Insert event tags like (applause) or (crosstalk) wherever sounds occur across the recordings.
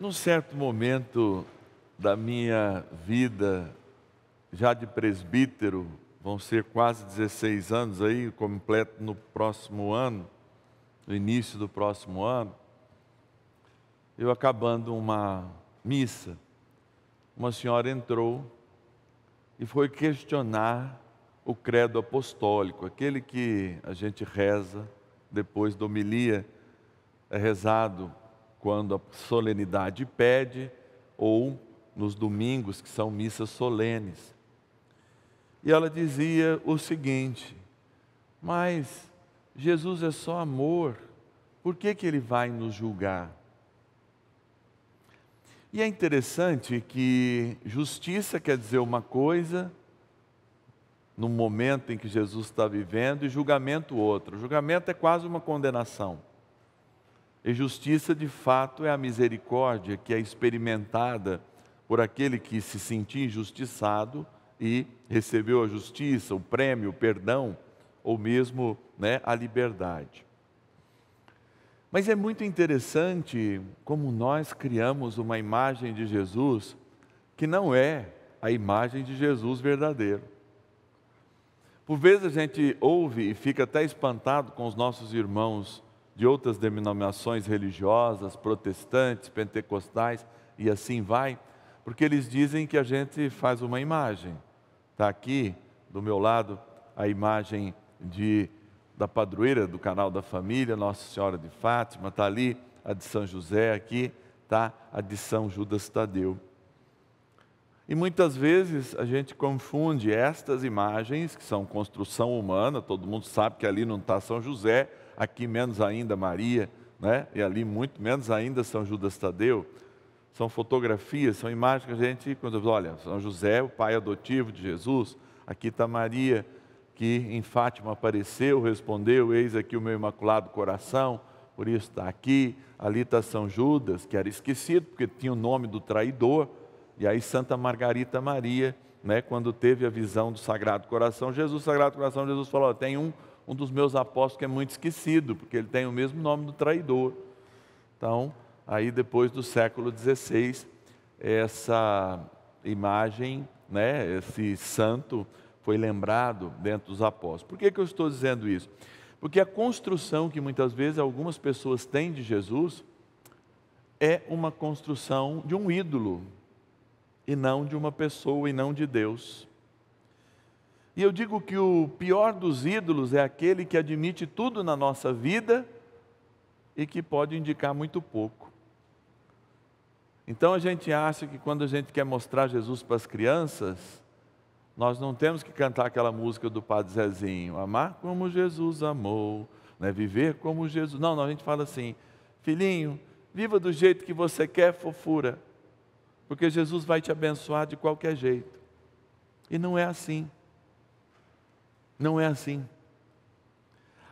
Num certo momento da minha vida, já de presbítero, vão ser quase 16 anos aí, completo no próximo ano, no início do próximo ano, eu acabando uma missa, uma senhora entrou e foi questionar o credo apostólico, aquele que a gente reza depois da homilia, é rezado quando a solenidade pede, ou nos domingos, que são missas solenes. E ela dizia o seguinte: Mas Jesus é só amor, por que, que ele vai nos julgar? E é interessante que justiça quer dizer uma coisa no momento em que Jesus está vivendo e julgamento outra. julgamento é quase uma condenação. E justiça, de fato, é a misericórdia que é experimentada por aquele que se sentiu injustiçado e recebeu a justiça, o prêmio, o perdão, ou mesmo né, a liberdade. Mas é muito interessante como nós criamos uma imagem de Jesus que não é a imagem de Jesus verdadeiro. Por vezes a gente ouve e fica até espantado com os nossos irmãos de outras denominações religiosas, protestantes, pentecostais e assim vai, porque eles dizem que a gente faz uma imagem. Está aqui do meu lado a imagem de, da padroeira do canal da família, Nossa Senhora de Fátima, está ali a de São José, aqui está a de São Judas Tadeu. E muitas vezes a gente confunde estas imagens, que são construção humana, todo mundo sabe que ali não está São José, aqui menos ainda Maria, né? e ali muito menos ainda São Judas Tadeu, são fotografias, são imagens que a gente, quando eu falo, olha, São José, o pai adotivo de Jesus, aqui está Maria, que em Fátima apareceu, respondeu, eis aqui o meu imaculado coração, por isso está aqui, ali está São Judas, que era esquecido, porque tinha o nome do traidor, e aí Santa Margarita Maria, né, quando teve a visão do Sagrado Coração, Jesus, Sagrado Coração, Jesus falou, tem um um dos meus apóstolos que é muito esquecido, porque ele tem o mesmo nome do traidor. Então, aí depois do século XVI, essa imagem, né, esse santo foi lembrado dentro dos apóstolos. Por que, que eu estou dizendo isso? Porque a construção que muitas vezes algumas pessoas têm de Jesus é uma construção de um ídolo, e não de uma pessoa, e não de Deus. E eu digo que o pior dos ídolos é aquele que admite tudo na nossa vida e que pode indicar muito pouco. Então a gente acha que quando a gente quer mostrar Jesus para as crianças, nós não temos que cantar aquela música do Padre Zezinho, amar como Jesus amou, né? viver como Jesus. Não, não, a gente fala assim, filhinho, viva do jeito que você quer, fofura, porque Jesus vai te abençoar de qualquer jeito. E não é assim. Não é assim.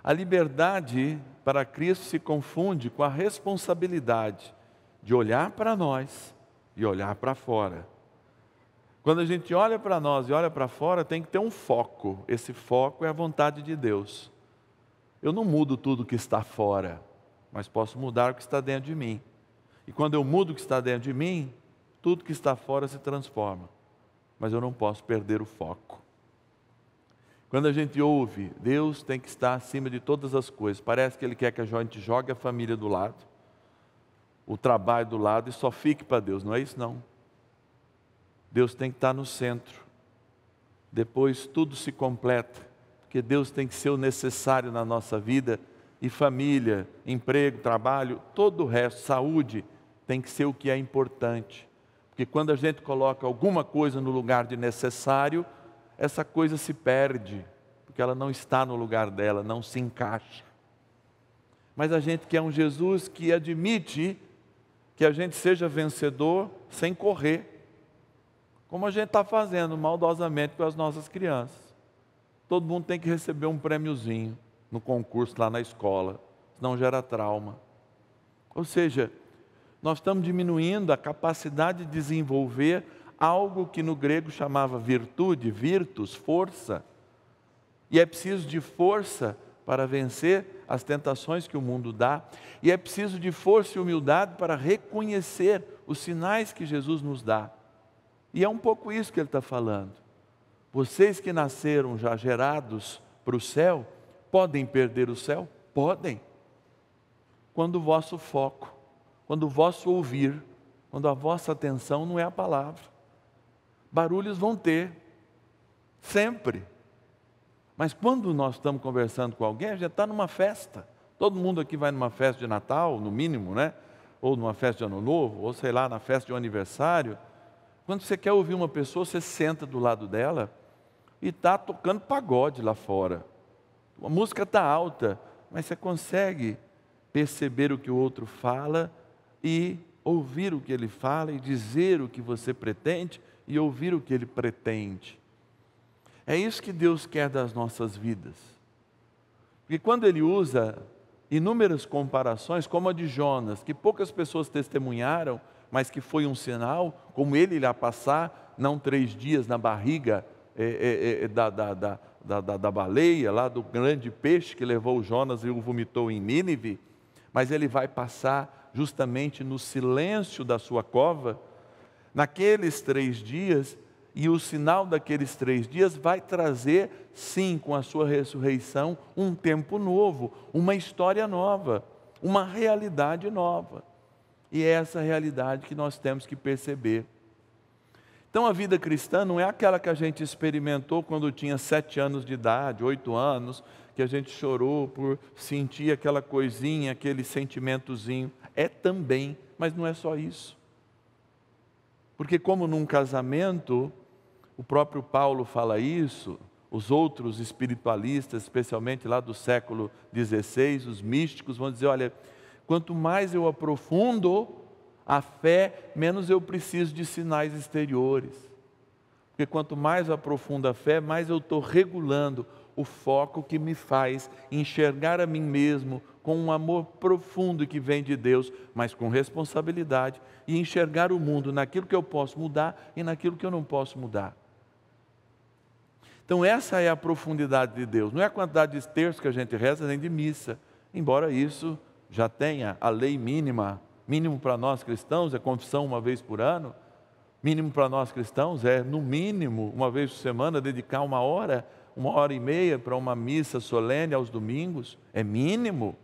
A liberdade para Cristo se confunde com a responsabilidade de olhar para nós e olhar para fora. Quando a gente olha para nós e olha para fora, tem que ter um foco. Esse foco é a vontade de Deus. Eu não mudo tudo que está fora, mas posso mudar o que está dentro de mim. E quando eu mudo o que está dentro de mim, tudo que está fora se transforma. Mas eu não posso perder o foco. Quando a gente ouve, Deus tem que estar acima de todas as coisas, parece que Ele quer que a gente jogue a família do lado, o trabalho do lado e só fique para Deus. Não é isso, não. Deus tem que estar no centro. Depois tudo se completa, porque Deus tem que ser o necessário na nossa vida e família, emprego, trabalho, todo o resto, saúde, tem que ser o que é importante. Porque quando a gente coloca alguma coisa no lugar de necessário, essa coisa se perde, porque ela não está no lugar dela, não se encaixa. Mas a gente quer é um Jesus que admite que a gente seja vencedor sem correr, como a gente está fazendo maldosamente com as nossas crianças. Todo mundo tem que receber um prêmiozinho no concurso lá na escola, senão gera trauma. Ou seja, nós estamos diminuindo a capacidade de desenvolver algo que no grego chamava virtude, virtus, força. E é preciso de força para vencer as tentações que o mundo dá, e é preciso de força e humildade para reconhecer os sinais que Jesus nos dá. E é um pouco isso que ele está falando. Vocês que nasceram já gerados para o céu, podem perder o céu? Podem. Quando o vosso foco, quando o vosso ouvir, quando a vossa atenção não é a palavra. Barulhos vão ter, sempre. Mas quando nós estamos conversando com alguém, a gente está numa festa. Todo mundo aqui vai numa festa de Natal, no mínimo, né? Ou numa festa de Ano Novo, ou sei lá, na festa de um aniversário. Quando você quer ouvir uma pessoa, você senta do lado dela e está tocando pagode lá fora. A música está alta, mas você consegue perceber o que o outro fala e ouvir o que ele fala e dizer o que você pretende e ouvir o que Ele pretende. É isso que Deus quer das nossas vidas. Porque quando Ele usa inúmeras comparações, como a de Jonas, que poucas pessoas testemunharam, mas que foi um sinal, como ele irá passar, não três dias na barriga é, é, é, é da, da, da, da, da baleia, lá do grande peixe que levou Jonas e o vomitou em Nínive, mas ele vai passar justamente no silêncio da sua cova, naqueles três dias, e o sinal daqueles três dias vai trazer, sim, com a sua ressurreição, um tempo novo, uma história nova, uma realidade nova. E é essa realidade que nós temos que perceber. Então a vida cristã não é aquela que a gente experimentou quando tinha sete anos de idade, oito anos, que a gente chorou por sentir aquela coisinha, aquele sentimentozinho. É também, mas não é só isso. Porque, como num casamento, o próprio Paulo fala isso, os outros espiritualistas, especialmente lá do século XVI, os místicos, vão dizer: olha, quanto mais eu aprofundo a fé, menos eu preciso de sinais exteriores. Porque quanto mais eu aprofundo a fé, mais eu estou regulando o foco que me faz enxergar a mim mesmo com um amor profundo que vem de Deus, mas com responsabilidade e enxergar o mundo naquilo que eu posso mudar e naquilo que eu não posso mudar. Então, essa é a profundidade de Deus. Não é a quantidade de terços que a gente reza, nem de missa. Embora isso já tenha a lei mínima, mínimo para nós cristãos é confissão uma vez por ano, mínimo para nós cristãos é, no mínimo, uma vez por semana, dedicar uma hora, uma hora e meia para uma missa solene aos domingos. É mínimo.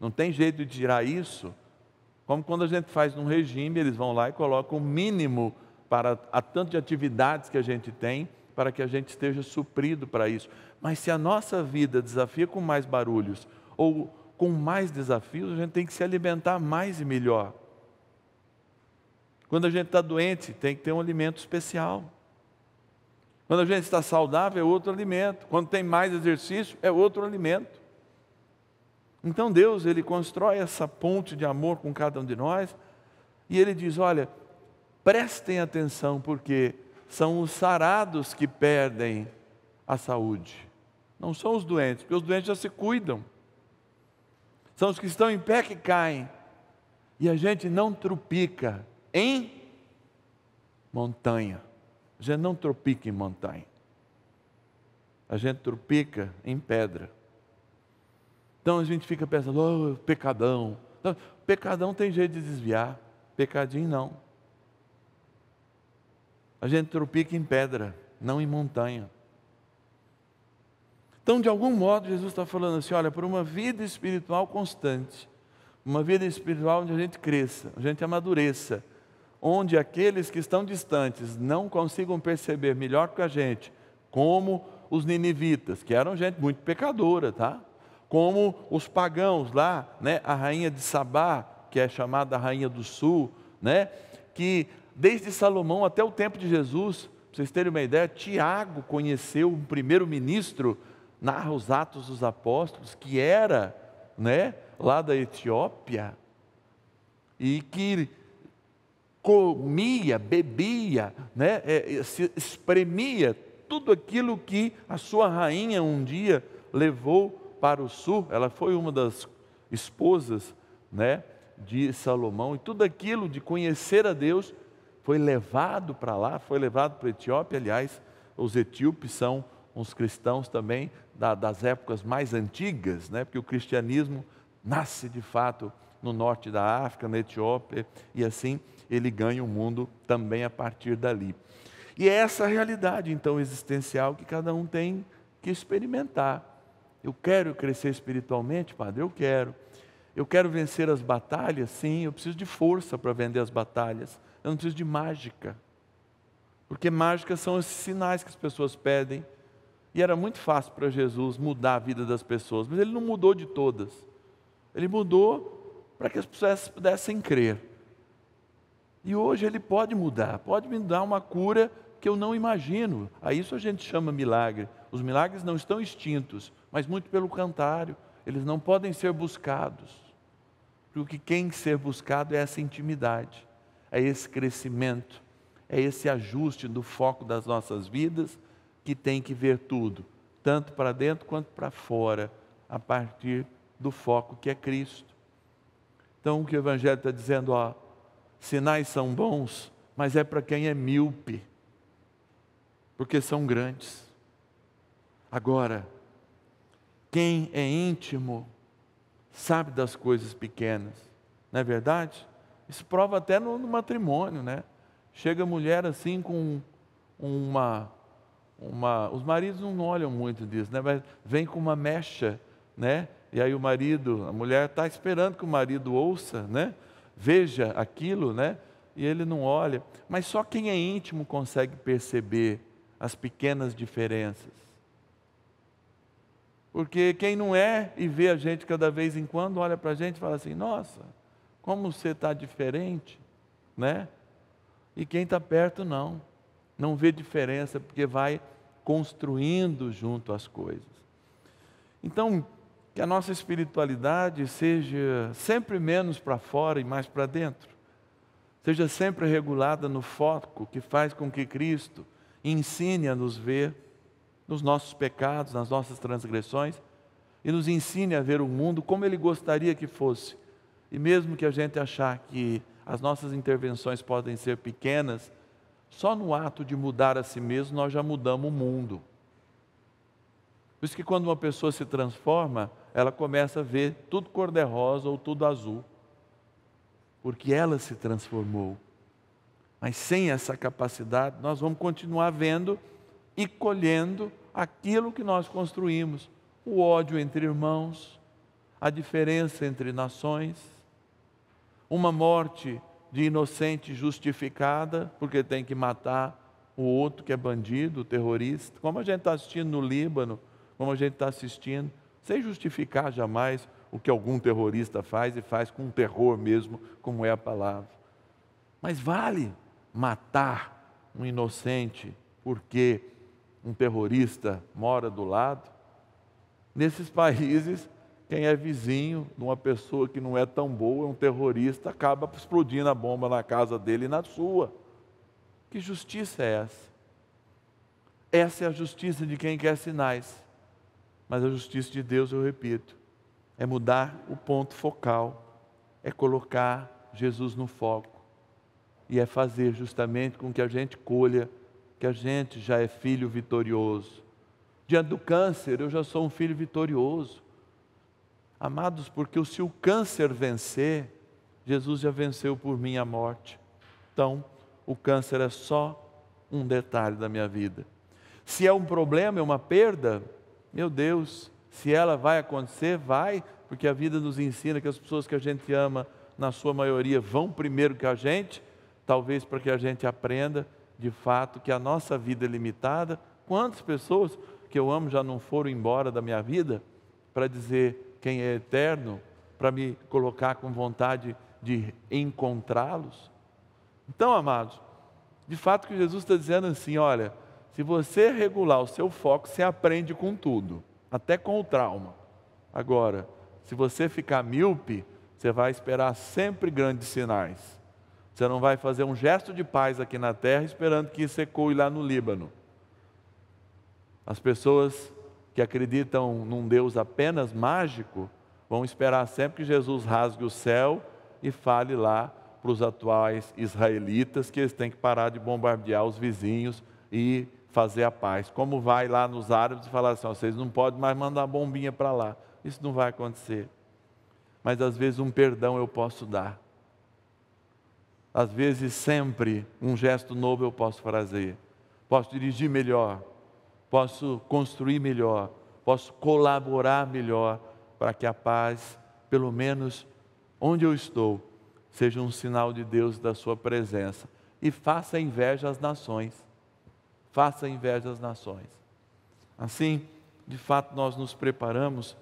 Não tem jeito de tirar isso. Como quando a gente faz num regime, eles vão lá e colocam o mínimo para a tanto de atividades que a gente tem, para que a gente esteja suprido para isso. Mas se a nossa vida desafia com mais barulhos ou com mais desafios, a gente tem que se alimentar mais e melhor. Quando a gente está doente, tem que ter um alimento especial. Quando a gente está saudável, é outro alimento. Quando tem mais exercício, é outro alimento. Então Deus, ele constrói essa ponte de amor com cada um de nós e ele diz: "Olha, prestem atenção porque são os sarados que perdem a saúde. Não são os doentes, porque os doentes já se cuidam. São os que estão em pé que caem. E a gente não tropica em montanha. A gente não tropica em montanha. A gente tropica em pedra. Então a gente fica pensando, oh, pecadão. Então, pecadão tem jeito de desviar, pecadinho não. A gente tropica em pedra, não em montanha. Então, de algum modo, Jesus está falando assim: olha, por uma vida espiritual constante, uma vida espiritual onde a gente cresça, onde a gente amadureça, onde aqueles que estão distantes não consigam perceber melhor que a gente, como os ninivitas, que eram gente muito pecadora, tá? como os pagãos lá, né, a rainha de Sabá, que é chamada a rainha do sul, né, que desde Salomão até o tempo de Jesus, para vocês terem uma ideia, Tiago conheceu um primeiro-ministro, narra os Atos dos Apóstolos, que era né, lá da Etiópia, e que comia, bebia, né, é, é, se espremia tudo aquilo que a sua rainha um dia levou para o sul, ela foi uma das esposas né, de Salomão, e tudo aquilo de conhecer a Deus foi levado para lá, foi levado para a Etiópia. Aliás, os etíopes são uns cristãos também da, das épocas mais antigas, né, porque o cristianismo nasce de fato no norte da África, na Etiópia, e assim ele ganha o mundo também a partir dali. E é essa realidade, então, existencial que cada um tem que experimentar. Eu quero crescer espiritualmente, Padre? Eu quero. Eu quero vencer as batalhas? Sim, eu preciso de força para vender as batalhas. Eu não preciso de mágica. Porque mágicas são esses sinais que as pessoas pedem. E era muito fácil para Jesus mudar a vida das pessoas, mas ele não mudou de todas. Ele mudou para que as pessoas pudessem crer. E hoje ele pode mudar, pode me dar uma cura que eu não imagino. A isso a gente chama milagre. Os milagres não estão extintos, mas muito pelo contrário, eles não podem ser buscados. Porque quem ser buscado é essa intimidade, é esse crescimento, é esse ajuste do foco das nossas vidas que tem que ver tudo, tanto para dentro quanto para fora, a partir do foco que é Cristo. Então, o que o Evangelho está dizendo, ó, sinais são bons, mas é para quem é míope, porque são grandes. Agora, quem é íntimo sabe das coisas pequenas, não é verdade? Isso prova até no, no matrimônio, né? Chega a mulher assim com uma, uma. Os maridos não olham muito disso, né? Mas vem com uma mecha, né? E aí o marido, a mulher está esperando que o marido ouça, né? Veja aquilo, né? E ele não olha. Mas só quem é íntimo consegue perceber as pequenas diferenças. Porque quem não é e vê a gente cada vez em quando, olha para a gente e fala assim: nossa, como você está diferente, né? E quem está perto não, não vê diferença, porque vai construindo junto as coisas. Então, que a nossa espiritualidade seja sempre menos para fora e mais para dentro, seja sempre regulada no foco que faz com que Cristo ensine a nos ver nos nossos pecados, nas nossas transgressões, e nos ensine a ver o mundo como Ele gostaria que fosse. E mesmo que a gente achar que as nossas intervenções podem ser pequenas, só no ato de mudar a si mesmo nós já mudamos o mundo. Por isso que quando uma pessoa se transforma, ela começa a ver tudo cor-de-rosa ou tudo azul, porque ela se transformou. Mas sem essa capacidade, nós vamos continuar vendo e colhendo aquilo que nós construímos: o ódio entre irmãos, a diferença entre nações, uma morte de inocente justificada, porque tem que matar o outro que é bandido, terrorista. Como a gente está assistindo no Líbano, como a gente está assistindo, sem justificar jamais o que algum terrorista faz e faz com terror mesmo, como é a palavra. Mas vale matar um inocente, porque um terrorista mora do lado. Nesses países, quem é vizinho de uma pessoa que não é tão boa, um terrorista, acaba explodindo a bomba na casa dele e na sua. Que justiça é essa? Essa é a justiça de quem quer sinais. Mas a justiça de Deus, eu repito, é mudar o ponto focal, é colocar Jesus no foco e é fazer justamente com que a gente colha que a gente já é filho vitorioso. Diante do câncer, eu já sou um filho vitorioso. Amados, porque se o câncer vencer, Jesus já venceu por mim a morte. Então, o câncer é só um detalhe da minha vida. Se é um problema, é uma perda, meu Deus, se ela vai acontecer, vai, porque a vida nos ensina que as pessoas que a gente ama, na sua maioria, vão primeiro que a gente, talvez para que a gente aprenda de fato, que a nossa vida é limitada. Quantas pessoas que eu amo já não foram embora da minha vida para dizer quem é eterno, para me colocar com vontade de encontrá-los? Então, amados, de fato que Jesus está dizendo assim: olha, se você regular o seu foco, você aprende com tudo, até com o trauma. Agora, se você ficar míope, você vai esperar sempre grandes sinais. Você não vai fazer um gesto de paz aqui na terra esperando que isso ecoe lá no Líbano. As pessoas que acreditam num Deus apenas mágico vão esperar sempre que Jesus rasgue o céu e fale lá para os atuais israelitas que eles têm que parar de bombardear os vizinhos e fazer a paz. Como vai lá nos árabes e falar assim: vocês não podem mais mandar bombinha para lá. Isso não vai acontecer. Mas às vezes um perdão eu posso dar às vezes sempre um gesto novo eu posso fazer. Posso dirigir melhor, posso construir melhor, posso colaborar melhor para que a paz, pelo menos onde eu estou, seja um sinal de Deus da sua presença e faça inveja às nações. Faça inveja às nações. Assim, de fato, nós nos preparamos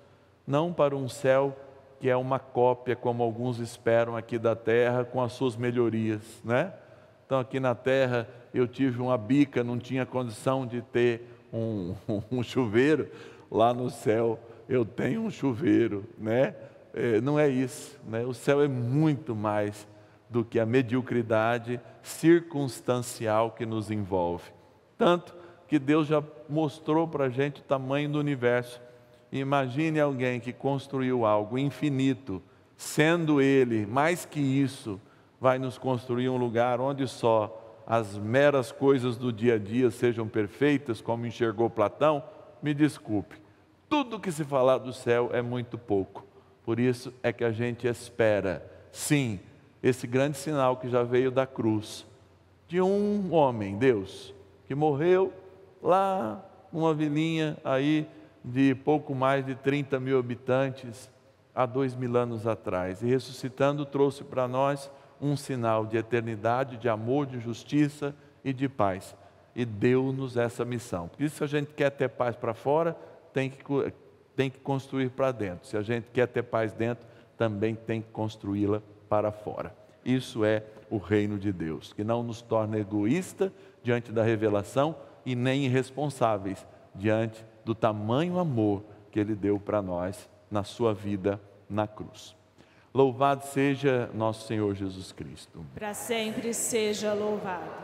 não para um céu que é uma cópia, como alguns esperam aqui da terra, com as suas melhorias, né? Então, aqui na terra, eu tive uma bica, não tinha condição de ter um, (laughs) um chuveiro, lá no céu, eu tenho um chuveiro, né? É, não é isso, né? O céu é muito mais do que a mediocridade circunstancial que nos envolve. Tanto que Deus já mostrou para a gente o tamanho do universo Imagine alguém que construiu algo infinito, sendo ele mais que isso, vai nos construir um lugar onde só as meras coisas do dia a dia sejam perfeitas, como enxergou Platão. Me desculpe, tudo que se falar do céu é muito pouco. Por isso é que a gente espera, sim, esse grande sinal que já veio da cruz, de um homem, Deus, que morreu lá numa vilinha aí de pouco mais de 30 mil habitantes há dois mil anos atrás. E ressuscitando, trouxe para nós um sinal de eternidade, de amor, de justiça e de paz. E deu-nos essa missão. Porque se a gente quer ter paz para fora, tem que, tem que construir para dentro. Se a gente quer ter paz dentro, também tem que construí-la para fora. Isso é o reino de Deus, que não nos torna egoísta diante da revelação e nem irresponsáveis diante do tamanho amor que Ele deu para nós na sua vida na cruz. Louvado seja nosso Senhor Jesus Cristo. Para sempre seja louvado.